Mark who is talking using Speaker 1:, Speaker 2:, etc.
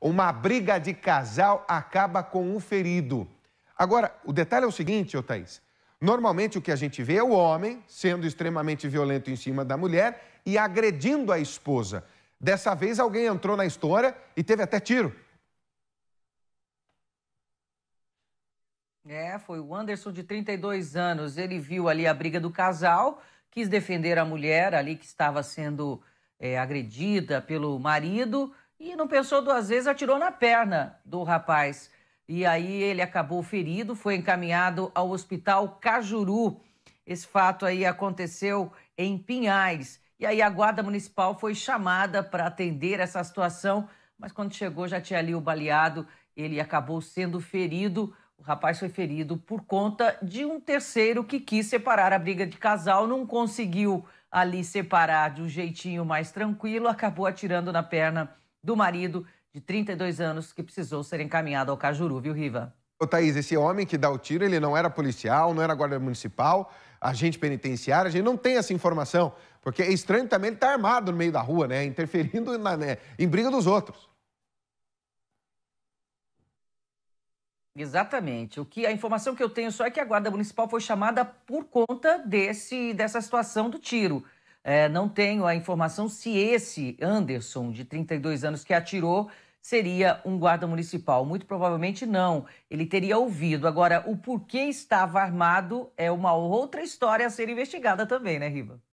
Speaker 1: Uma briga de casal acaba com um ferido. Agora, o detalhe é o seguinte, ô Thaís. Normalmente o que a gente vê é o homem sendo extremamente violento em cima da mulher e agredindo a esposa. Dessa vez alguém entrou na história e teve até tiro.
Speaker 2: É, foi o Anderson de 32 anos. Ele viu ali a briga do casal, quis defender a mulher ali que estava sendo é, agredida pelo marido e não pensou duas vezes, atirou na perna do rapaz. E aí ele acabou ferido, foi encaminhado ao hospital Cajuru. Esse fato aí aconteceu em Pinhais. E aí a guarda municipal foi chamada para atender essa situação, mas quando chegou já tinha ali o baleado, ele acabou sendo ferido. O rapaz foi ferido por conta de um terceiro que quis separar a briga de casal, não conseguiu ali separar de um jeitinho mais tranquilo, acabou atirando na perna do marido de 32 anos que precisou ser encaminhado ao Cajuru, viu, Riva?
Speaker 1: Ô, Thaís, esse homem que dá o tiro, ele não era policial, não era guarda municipal, agente penitenciário, a gente não tem essa informação. Porque é estranho também ele estar tá armado no meio da rua, né? Interferindo na, né, em briga dos outros.
Speaker 2: Exatamente. O que a informação que eu tenho só é que a guarda municipal foi chamada por conta desse dessa situação do tiro. É, não tenho a informação se esse Anderson, de 32 anos, que atirou, seria um guarda municipal. Muito provavelmente não. Ele teria ouvido. Agora, o porquê estava armado é uma outra história a ser investigada também, né, Riva?